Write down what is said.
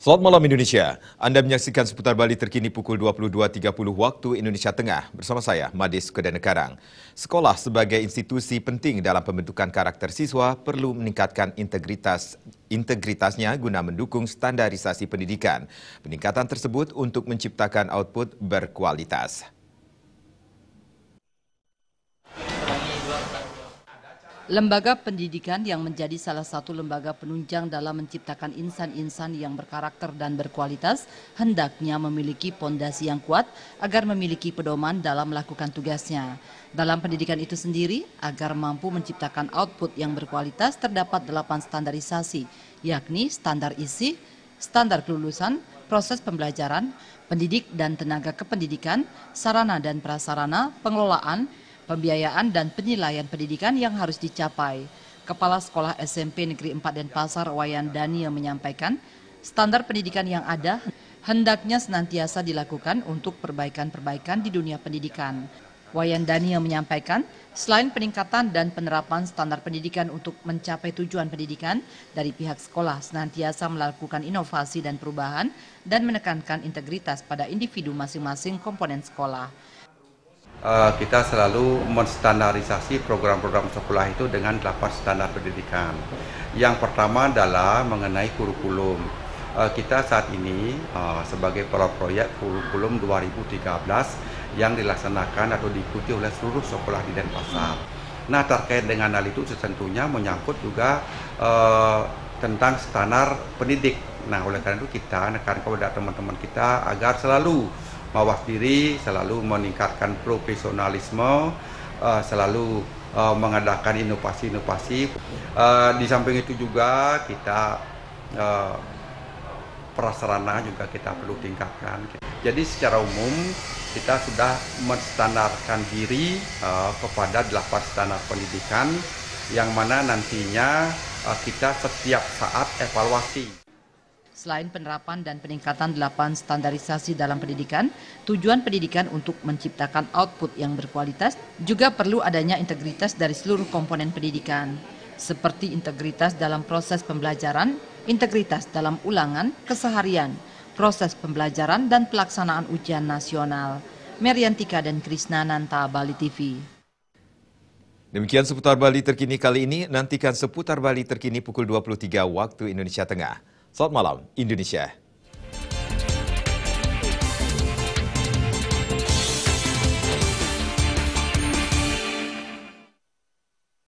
Selamat malam Indonesia. Anda menyaksikan seputar Bali terkini pukul 22.30 waktu Indonesia Tengah bersama saya Madis Kedanekarang. Sekolah sebagai institusi penting dalam pembentukan karakter siswa perlu meningkatkan integritas integritasnya guna mendukung standarisasi pendidikan. Peningkatan tersebut untuk menciptakan output berkualitas. Lembaga pendidikan yang menjadi salah satu lembaga penunjang dalam menciptakan insan-insan yang berkarakter dan berkualitas hendaknya memiliki pondasi yang kuat agar memiliki pedoman dalam melakukan tugasnya. Dalam pendidikan itu sendiri, agar mampu menciptakan output yang berkualitas terdapat delapan standarisasi, yakni standar isi, standar kelulusan, proses pembelajaran, pendidik dan tenaga kependidikan, sarana dan prasarana, pengelolaan, pembiayaan dan penilaian pendidikan yang harus dicapai. Kepala Sekolah SMP Negeri 4 Denpasar Wayan Daniel menyampaikan, standar pendidikan yang ada hendaknya senantiasa dilakukan untuk perbaikan-perbaikan di dunia pendidikan. Wayan Daniel menyampaikan, selain peningkatan dan penerapan standar pendidikan untuk mencapai tujuan pendidikan, dari pihak sekolah senantiasa melakukan inovasi dan perubahan dan menekankan integritas pada individu masing-masing komponen sekolah. Eh, kita selalu menstandarisasi program-program sekolah itu dengan 8 standar pendidikan. Yang pertama adalah mengenai kurikulum. Eh, kita saat ini eh, sebagai proyek kurikulum 2013 yang dilaksanakan atau diikuti oleh seluruh sekolah di Denpasar. Nah terkait dengan hal itu tentunya menyangkut juga tentang standar pendidik. Nah oleh karena itu kita akan kepada teman-teman kita agar selalu mawas diri, selalu meningkatkan profesionalisme, eh, selalu eh, mengadakan inovasi-inovasi. Uh, di samping itu juga kita prasarana juga kita perlu tingkatkan. Jadi secara umum kita sudah menstandarkan diri kepada 8 standar pendidikan yang mana nantinya kita setiap saat evaluasi. Selain penerapan dan peningkatan delapan standarisasi dalam pendidikan, tujuan pendidikan untuk menciptakan output yang berkualitas juga perlu adanya integritas dari seluruh komponen pendidikan, seperti integritas dalam proses pembelajaran, integritas dalam ulangan, keseharian, proses pembelajaran dan pelaksanaan ujian nasional. Meriantika dan Krisna Nanta, Bali TV. Demikian seputar Bali terkini kali ini. Nantikan seputar Bali terkini pukul 23 waktu Indonesia Tengah. Selamat malam, Indonesia.